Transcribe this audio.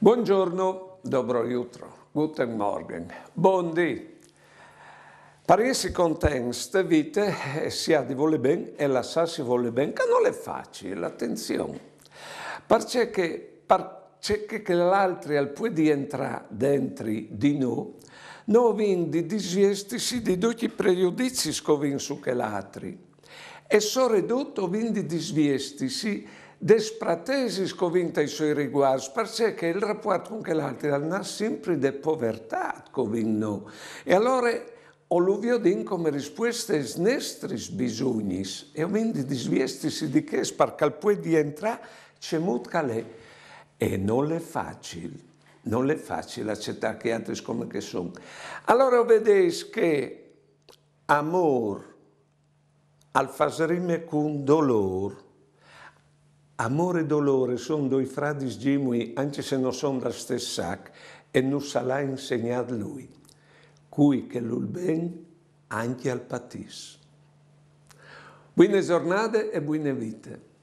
Buongiorno, dobro jutro, guten morgen, buon eh, di. Parirsi con tens vite sia di vuole ben e la sa si vuole ben, che non è facile, attenzione. Perché che, perché che l'altro al può di entrare dentro di noi, noi vindi disgestisi di tutti i pregiudizi scovin su che l'altri. E sono ridotto quindi disviestisi despratesi scovinta i suoi riguardi, perché il rapporto con l'altro è sempre di povertà, come E allora Oluvio din come risposta ai nostri bisogni e quindi disviestisi di che sparcal poi di entrare c'è calè. E non è facile, non è facile accettare che altri come che sono. Allora vedete che amor al fasrime con dolore Amore e dolore sono due frati simili, anche se non sono della stessa sac, e non sarà insegnato lui, cui che l'ul ben anche al patis. Buone giornate e buone vite.